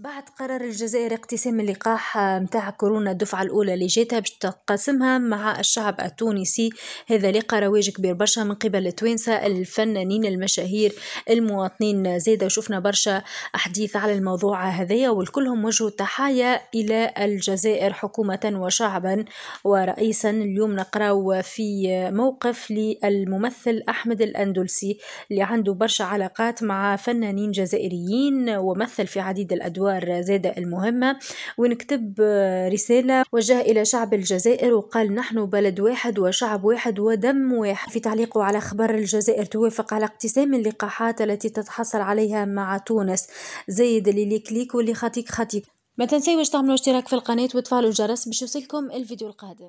بعد قرار الجزائر اقتسام اللقاح آه، متاع كورونا الدفعة الأولى اللي جاتها باش تقاسمها مع الشعب التونسي هذا لقى رواج كبير برشا من قبل التوانسة الفنانين المشاهير المواطنين زيدا وشفنا برشا أحديث على الموضوع هذايا والكلهم وجهوا تحايا إلى الجزائر حكومة وشعبا ورئيسا اليوم نقراو في موقف للممثل أحمد الأندلسي اللي عنده برشا علاقات مع فنانين جزائريين ومثل في عديد الأدوار الثوار زادة المهمة ونكتب آه، رسالة وجه إلى شعب الجزائر وقال نحن بلد واحد وشعب واحد ودم واحد في تعليقه على خبر الجزائر توافق على اقتسام اللقاحات التي تتحصل عليها مع تونس زايد اللي ليك ليك واللي خاتيك خاتيك ما تنسيوش تعملوا اشتراك في القناة وتفعلوا الجرس باش يوصلكم الفيديو القادم